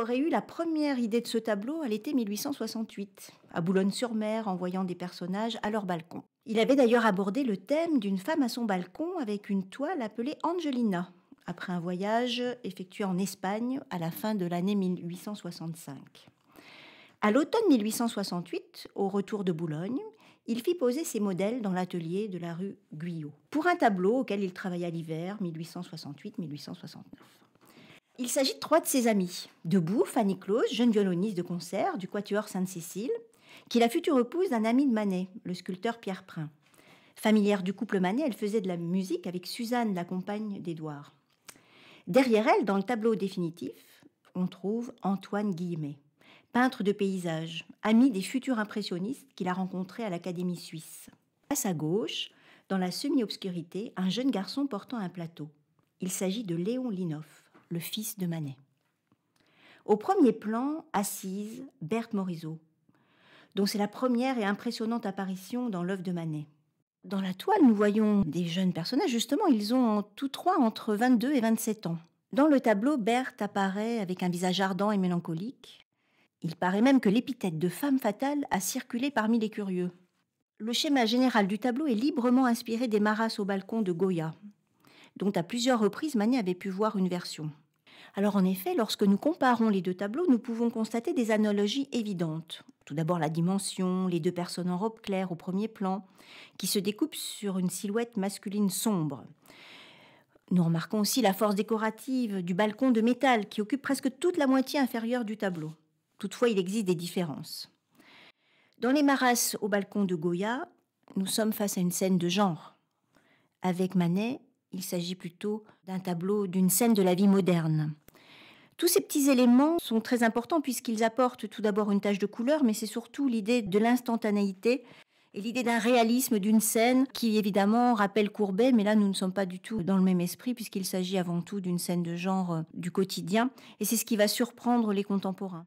aurait eu la première idée de ce tableau à l'été 1868, à Boulogne-sur-Mer, en voyant des personnages à leur balcon. Il avait d'ailleurs abordé le thème d'une femme à son balcon avec une toile appelée Angelina, après un voyage effectué en Espagne à la fin de l'année 1865. À l'automne 1868, au retour de Boulogne, il fit poser ses modèles dans l'atelier de la rue Guyot, pour un tableau auquel il travailla l'hiver 1868-1869. Il s'agit de trois de ses amis. Debout, Fanny Claus, jeune violoniste de concert du Quatuor Sainte-Cécile, qui est la future épouse d'un ami de Manet, le sculpteur Pierre Prin. Familière du couple Manet, elle faisait de la musique avec Suzanne, la compagne d'Édouard. Derrière elle, dans le tableau définitif, on trouve Antoine Guillemet, peintre de paysages, ami des futurs impressionnistes qu'il a rencontrés à l'Académie suisse. À sa gauche, dans la semi-obscurité, un jeune garçon portant un plateau. Il s'agit de Léon Linoff le fils de Manet. Au premier plan, assise, Berthe Morisot, dont c'est la première et impressionnante apparition dans l'œuvre de Manet. Dans la toile, nous voyons des jeunes personnages, justement, ils ont tous trois entre 22 et 27 ans. Dans le tableau, Berthe apparaît avec un visage ardent et mélancolique. Il paraît même que l'épithète de femme fatale a circulé parmi les curieux. Le schéma général du tableau est librement inspiré des maras au balcon de Goya, dont à plusieurs reprises Manet avait pu voir une version. Alors en effet, lorsque nous comparons les deux tableaux, nous pouvons constater des analogies évidentes. Tout d'abord la dimension, les deux personnes en robe claire au premier plan, qui se découpent sur une silhouette masculine sombre. Nous remarquons aussi la force décorative du balcon de métal qui occupe presque toute la moitié inférieure du tableau. Toutefois, il existe des différences. Dans les maras au balcon de Goya, nous sommes face à une scène de genre. Avec Manet, il s'agit plutôt d'un tableau d'une scène de la vie moderne. Tous ces petits éléments sont très importants puisqu'ils apportent tout d'abord une tache de couleur, mais c'est surtout l'idée de l'instantanéité et l'idée d'un réalisme d'une scène qui évidemment rappelle Courbet, mais là nous ne sommes pas du tout dans le même esprit puisqu'il s'agit avant tout d'une scène de genre euh, du quotidien et c'est ce qui va surprendre les contemporains.